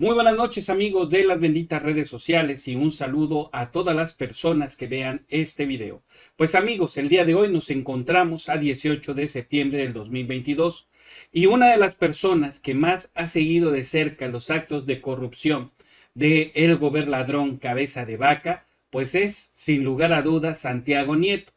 Muy buenas noches amigos de las benditas redes sociales y un saludo a todas las personas que vean este video. Pues amigos, el día de hoy nos encontramos a 18 de septiembre del 2022 y una de las personas que más ha seguido de cerca los actos de corrupción de el ladrón cabeza de vaca, pues es sin lugar a dudas Santiago Nieto,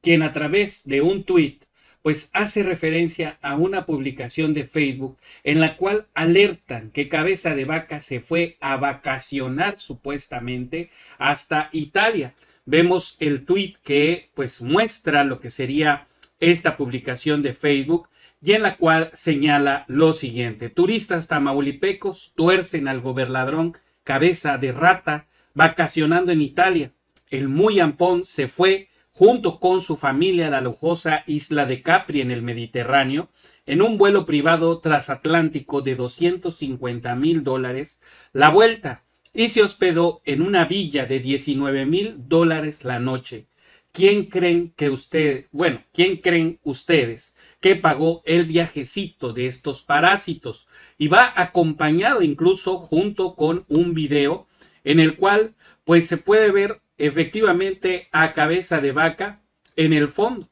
quien a través de un tuit pues hace referencia a una publicación de Facebook en la cual alertan que Cabeza de Vaca se fue a vacacionar supuestamente hasta Italia. Vemos el tweet que pues muestra lo que sería esta publicación de Facebook y en la cual señala lo siguiente. Turistas tamaulipecos tuercen al gobernadrón cabeza de rata vacacionando en Italia. El muy ampón se fue junto con su familia a la lujosa isla de Capri en el Mediterráneo, en un vuelo privado transatlántico de 250 mil dólares la vuelta y se hospedó en una villa de 19 mil dólares la noche. ¿Quién creen que usted, bueno, quién creen ustedes que pagó el viajecito de estos parásitos? Y va acompañado incluso junto con un video en el cual pues se puede ver efectivamente a cabeza de vaca en el fondo.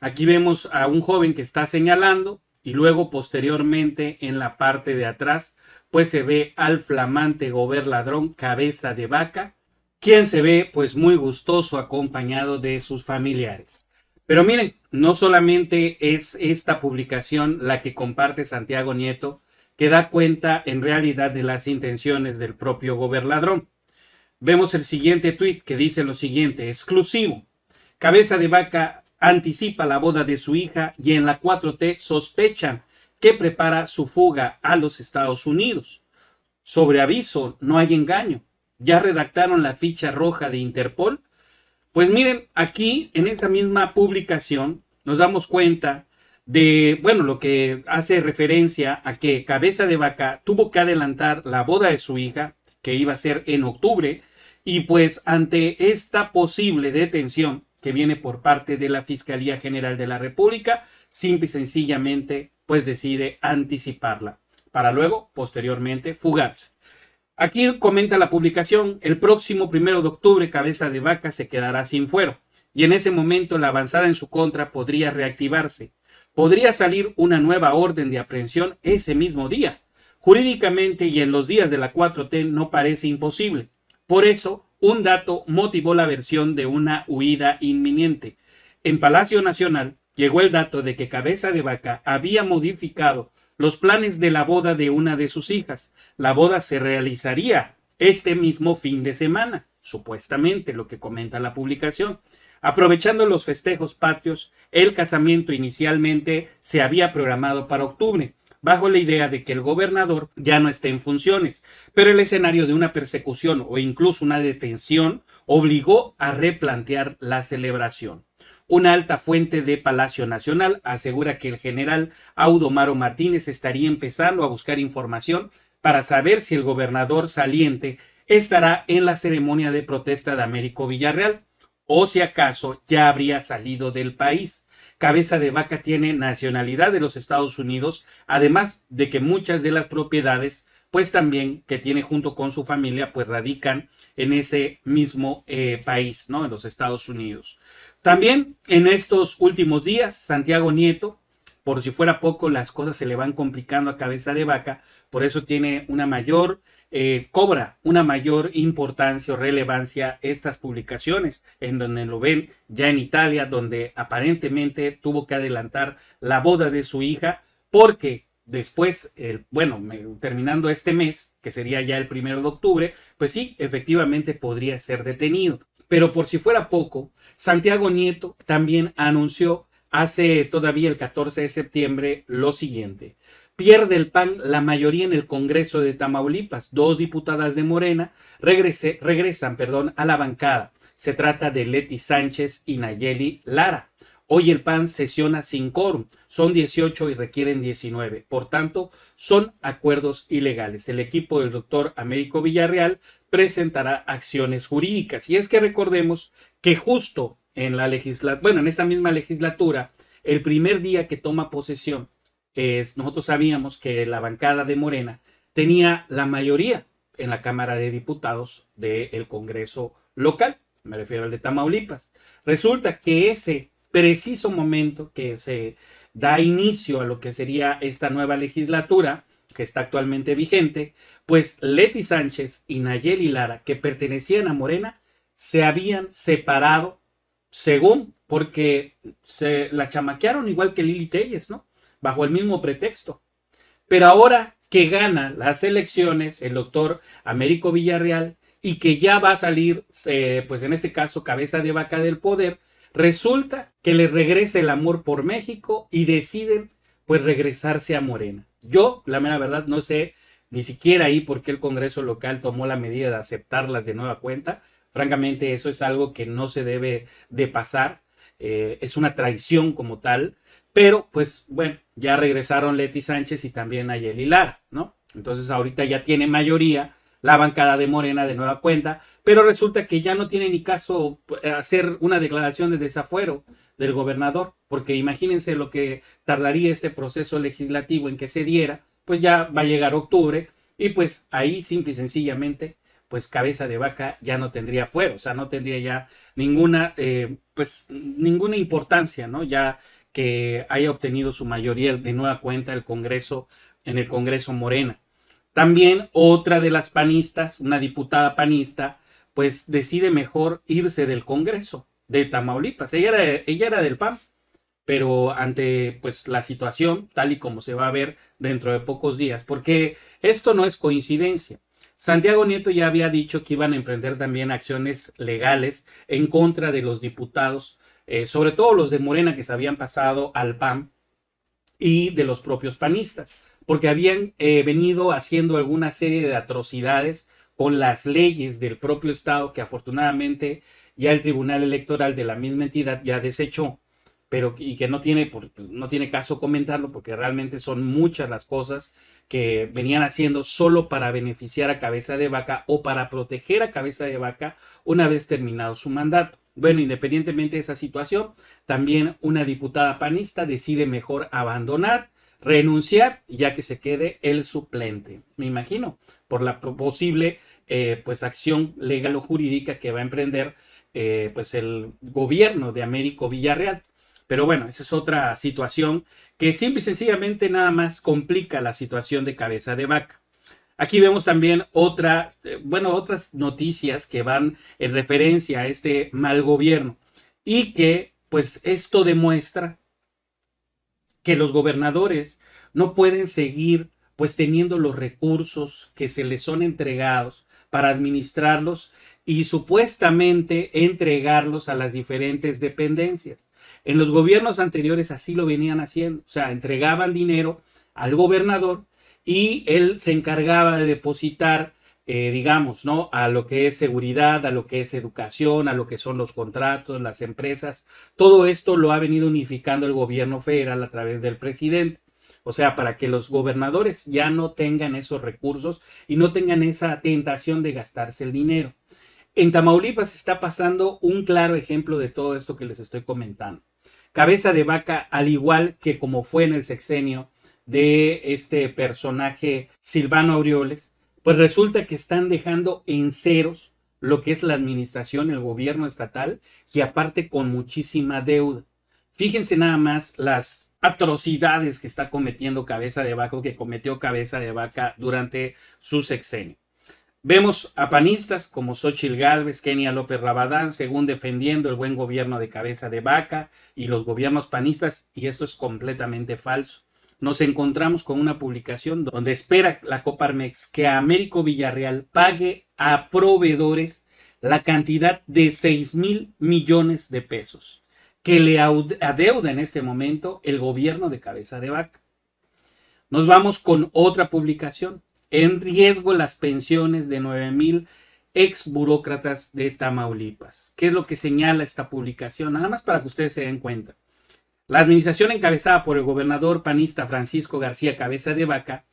Aquí vemos a un joven que está señalando y luego posteriormente en la parte de atrás pues se ve al flamante gober ladrón cabeza de vaca, quien se ve pues muy gustoso acompañado de sus familiares. Pero miren, no solamente es esta publicación la que comparte Santiago Nieto, que da cuenta en realidad de las intenciones del propio gober ladrón vemos el siguiente tuit que dice lo siguiente, exclusivo. Cabeza de vaca anticipa la boda de su hija y en la 4T sospechan que prepara su fuga a los Estados Unidos. Sobre aviso, no hay engaño. ¿Ya redactaron la ficha roja de Interpol? Pues miren, aquí en esta misma publicación nos damos cuenta de, bueno, lo que hace referencia a que Cabeza de Vaca tuvo que adelantar la boda de su hija, que iba a ser en octubre, y pues ante esta posible detención que viene por parte de la Fiscalía General de la República, simple y sencillamente pues decide anticiparla para luego posteriormente fugarse. Aquí comenta la publicación, el próximo primero de octubre cabeza de vaca se quedará sin fuero y en ese momento la avanzada en su contra podría reactivarse. Podría salir una nueva orden de aprehensión ese mismo día. Jurídicamente y en los días de la 4T no parece imposible. Por eso, un dato motivó la versión de una huida inminente. En Palacio Nacional llegó el dato de que Cabeza de Vaca había modificado los planes de la boda de una de sus hijas. La boda se realizaría este mismo fin de semana, supuestamente lo que comenta la publicación. Aprovechando los festejos patrios, el casamiento inicialmente se había programado para octubre, bajo la idea de que el gobernador ya no esté en funciones, pero el escenario de una persecución o incluso una detención obligó a replantear la celebración. Una alta fuente de Palacio Nacional asegura que el general Audomaro Martínez estaría empezando a buscar información para saber si el gobernador saliente estará en la ceremonia de protesta de Américo Villarreal o si acaso ya habría salido del país. Cabeza de Vaca tiene nacionalidad de los Estados Unidos, además de que muchas de las propiedades, pues también que tiene junto con su familia, pues radican en ese mismo eh, país, ¿no? En los Estados Unidos. También en estos últimos días, Santiago Nieto, por si fuera poco, las cosas se le van complicando a Cabeza de Vaca, por eso tiene una mayor eh, cobra una mayor importancia o relevancia estas publicaciones, en donde lo ven ya en Italia, donde aparentemente tuvo que adelantar la boda de su hija, porque después, el, bueno, terminando este mes, que sería ya el primero de octubre, pues sí, efectivamente podría ser detenido. Pero por si fuera poco, Santiago Nieto también anunció hace todavía el 14 de septiembre lo siguiente. Pierde el PAN la mayoría en el Congreso de Tamaulipas. Dos diputadas de Morena regresan perdón, a la bancada. Se trata de Leti Sánchez y Nayeli Lara. Hoy el PAN sesiona sin quórum. Son 18 y requieren 19. Por tanto, son acuerdos ilegales. El equipo del doctor Américo Villarreal presentará acciones jurídicas. Y es que recordemos que justo en la legislatura, bueno, en esta misma legislatura, el primer día que toma posesión, es, nosotros sabíamos que la bancada de Morena tenía la mayoría en la Cámara de Diputados del Congreso local, me refiero al de Tamaulipas. Resulta que ese preciso momento que se da inicio a lo que sería esta nueva legislatura, que está actualmente vigente, pues Leti Sánchez y Nayeli Lara, que pertenecían a Morena, se habían separado según, porque se la chamaquearon igual que Lili Telles, ¿no? Bajo el mismo pretexto. Pero ahora que gana las elecciones el doctor Américo Villarreal y que ya va a salir, eh, pues en este caso, cabeza de vaca del poder, resulta que le regresa el amor por México y deciden, pues, regresarse a Morena. Yo, la mera verdad, no sé ni siquiera ahí por qué el Congreso local tomó la medida de aceptarlas de nueva cuenta, Francamente, eso es algo que no se debe de pasar. Eh, es una traición como tal. Pero, pues, bueno, ya regresaron Leti Sánchez y también Ayeli Lara, ¿no? Entonces, ahorita ya tiene mayoría la bancada de Morena de nueva cuenta, pero resulta que ya no tiene ni caso eh, hacer una declaración de desafuero del gobernador, porque imagínense lo que tardaría este proceso legislativo en que se diera, pues ya va a llegar octubre y pues ahí simple y sencillamente pues cabeza de vaca ya no tendría fuero, o sea, no tendría ya ninguna, eh, pues ninguna importancia, ¿no? Ya que haya obtenido su mayoría de nueva cuenta el Congreso, en el Congreso Morena. También otra de las panistas, una diputada panista, pues decide mejor irse del Congreso de Tamaulipas. Ella era, ella era del PAN, pero ante pues la situación, tal y como se va a ver dentro de pocos días, porque esto no es coincidencia. Santiago Nieto ya había dicho que iban a emprender también acciones legales en contra de los diputados, eh, sobre todo los de Morena que se habían pasado al PAN y de los propios panistas, porque habían eh, venido haciendo alguna serie de atrocidades con las leyes del propio Estado que afortunadamente ya el Tribunal Electoral de la misma entidad ya desechó pero y que no tiene, no tiene caso comentarlo porque realmente son muchas las cosas que venían haciendo solo para beneficiar a cabeza de vaca o para proteger a cabeza de vaca una vez terminado su mandato. Bueno, independientemente de esa situación, también una diputada panista decide mejor abandonar, renunciar, ya que se quede el suplente, me imagino, por la posible eh, pues acción legal o jurídica que va a emprender eh, pues el gobierno de Américo Villarreal. Pero bueno, esa es otra situación que simple y sencillamente nada más complica la situación de cabeza de vaca. Aquí vemos también otras, eh, bueno, otras noticias que van en referencia a este mal gobierno y que pues esto demuestra que los gobernadores no pueden seguir pues teniendo los recursos que se les son entregados para administrarlos y supuestamente entregarlos a las diferentes dependencias. En los gobiernos anteriores así lo venían haciendo, o sea, entregaban dinero al gobernador y él se encargaba de depositar, eh, digamos, ¿no? A lo que es seguridad, a lo que es educación, a lo que son los contratos, las empresas. Todo esto lo ha venido unificando el gobierno federal a través del presidente. O sea, para que los gobernadores ya no tengan esos recursos y no tengan esa tentación de gastarse el dinero. En Tamaulipas está pasando un claro ejemplo de todo esto que les estoy comentando cabeza de vaca, al igual que como fue en el sexenio de este personaje Silvano Aureoles, pues resulta que están dejando en ceros lo que es la administración, el gobierno estatal, y aparte con muchísima deuda. Fíjense nada más las atrocidades que está cometiendo cabeza de vaca, o que cometió cabeza de vaca durante su sexenio. Vemos a panistas como Xochitl Gálvez, Kenia López Rabadán, según defendiendo el buen gobierno de cabeza de vaca y los gobiernos panistas, y esto es completamente falso. Nos encontramos con una publicación donde espera la Coparmex que a Américo Villarreal pague a proveedores la cantidad de 6 mil millones de pesos que le adeuda en este momento el gobierno de cabeza de vaca. Nos vamos con otra publicación en riesgo las pensiones de 9.000 ex burócratas de Tamaulipas. ¿Qué es lo que señala esta publicación? Nada más para que ustedes se den cuenta. La administración encabezada por el gobernador panista Francisco García Cabeza de Vaca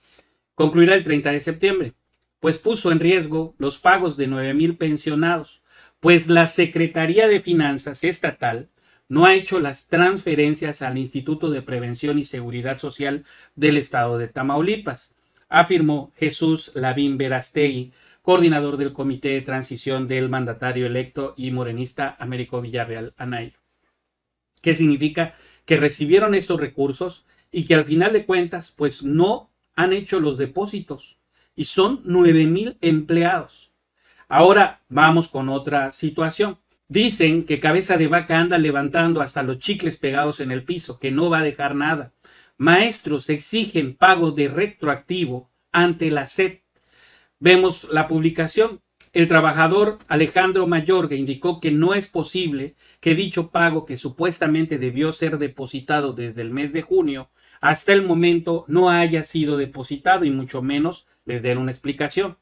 concluirá el 30 de septiembre, pues puso en riesgo los pagos de 9.000 pensionados, pues la Secretaría de Finanzas Estatal no ha hecho las transferencias al Instituto de Prevención y Seguridad Social del Estado de Tamaulipas afirmó Jesús Lavín Verastegui, coordinador del Comité de Transición del mandatario electo y morenista Américo Villarreal Anaya. ¿Qué significa? Que recibieron estos recursos y que al final de cuentas, pues no han hecho los depósitos y son 9 mil empleados. Ahora vamos con otra situación. Dicen que cabeza de vaca anda levantando hasta los chicles pegados en el piso, que no va a dejar nada. Maestros exigen pago de retroactivo ante la SED. Vemos la publicación. El trabajador Alejandro Mayorga indicó que no es posible que dicho pago que supuestamente debió ser depositado desde el mes de junio hasta el momento no haya sido depositado y mucho menos les den una explicación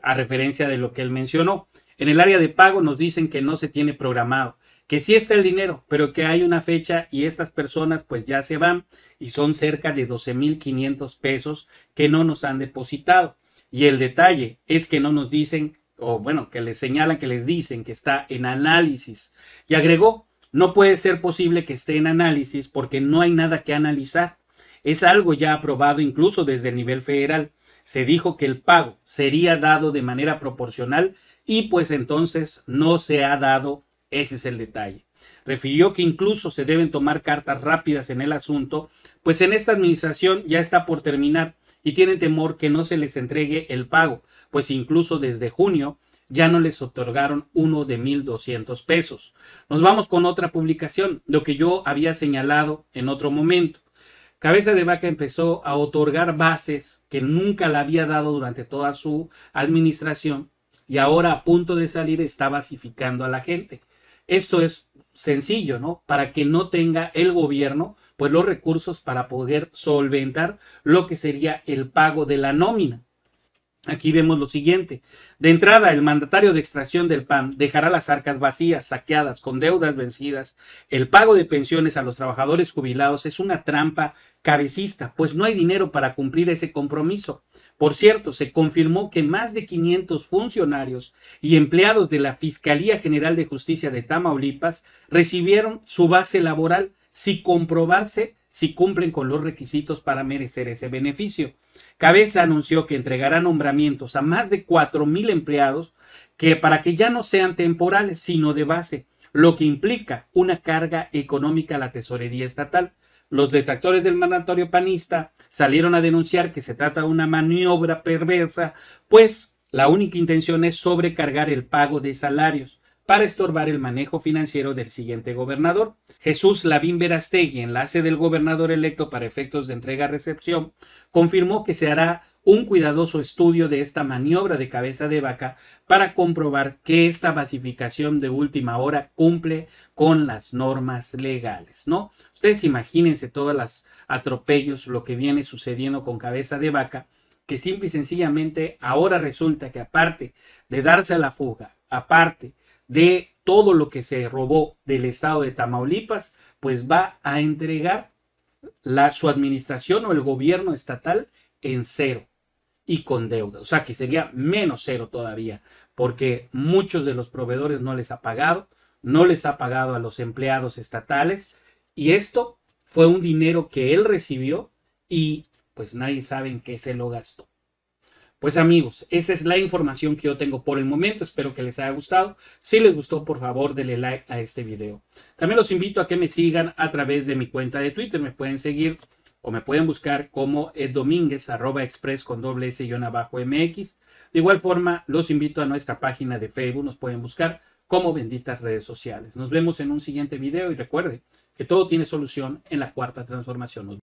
a referencia de lo que él mencionó. En el área de pago nos dicen que no se tiene programado que sí está el dinero, pero que hay una fecha y estas personas pues ya se van y son cerca de 12.500 pesos que no nos han depositado. Y el detalle es que no nos dicen, o bueno, que les señalan que les dicen que está en análisis. Y agregó, no puede ser posible que esté en análisis porque no hay nada que analizar. Es algo ya aprobado incluso desde el nivel federal. Se dijo que el pago sería dado de manera proporcional y pues entonces no se ha dado ese es el detalle. Refirió que incluso se deben tomar cartas rápidas en el asunto, pues en esta administración ya está por terminar y tienen temor que no se les entregue el pago, pues incluso desde junio ya no les otorgaron uno de 1.200 pesos. Nos vamos con otra publicación, lo que yo había señalado en otro momento. Cabeza de Vaca empezó a otorgar bases que nunca la había dado durante toda su administración y ahora a punto de salir está basificando a la gente. Esto es sencillo, ¿no? Para que no tenga el gobierno pues los recursos para poder solventar lo que sería el pago de la nómina. Aquí vemos lo siguiente. De entrada, el mandatario de extracción del PAN dejará las arcas vacías, saqueadas, con deudas vencidas. El pago de pensiones a los trabajadores jubilados es una trampa cabecista, pues no hay dinero para cumplir ese compromiso. Por cierto, se confirmó que más de 500 funcionarios y empleados de la Fiscalía General de Justicia de Tamaulipas recibieron su base laboral sin comprobarse si cumplen con los requisitos para merecer ese beneficio. Cabeza anunció que entregará nombramientos a más de 4.000 empleados que para que ya no sean temporales, sino de base, lo que implica una carga económica a la tesorería estatal. Los detractores del mandatorio panista salieron a denunciar que se trata de una maniobra perversa, pues la única intención es sobrecargar el pago de salarios para estorbar el manejo financiero del siguiente gobernador. Jesús Lavín Verastegui, enlace del gobernador electo para efectos de entrega-recepción, confirmó que se hará un cuidadoso estudio de esta maniobra de cabeza de vaca para comprobar que esta basificación de última hora cumple con las normas legales, ¿no? Ustedes imagínense todos los atropellos, lo que viene sucediendo con cabeza de vaca, que simple y sencillamente ahora resulta que aparte de darse a la fuga, aparte de todo lo que se robó del estado de Tamaulipas, pues va a entregar la, su administración o el gobierno estatal en cero y con deuda. O sea que sería menos cero todavía, porque muchos de los proveedores no les ha pagado, no les ha pagado a los empleados estatales y esto fue un dinero que él recibió y pues nadie sabe en qué se lo gastó. Pues amigos, esa es la información que yo tengo por el momento. Espero que les haya gustado. Si les gustó, por favor, denle like a este video. También los invito a que me sigan a través de mi cuenta de Twitter. Me pueden seguir o me pueden buscar como domínguez con doble s abajo mx. De igual forma, los invito a nuestra página de Facebook. Nos pueden buscar como benditas redes sociales. Nos vemos en un siguiente video y recuerde que todo tiene solución en la cuarta transformación.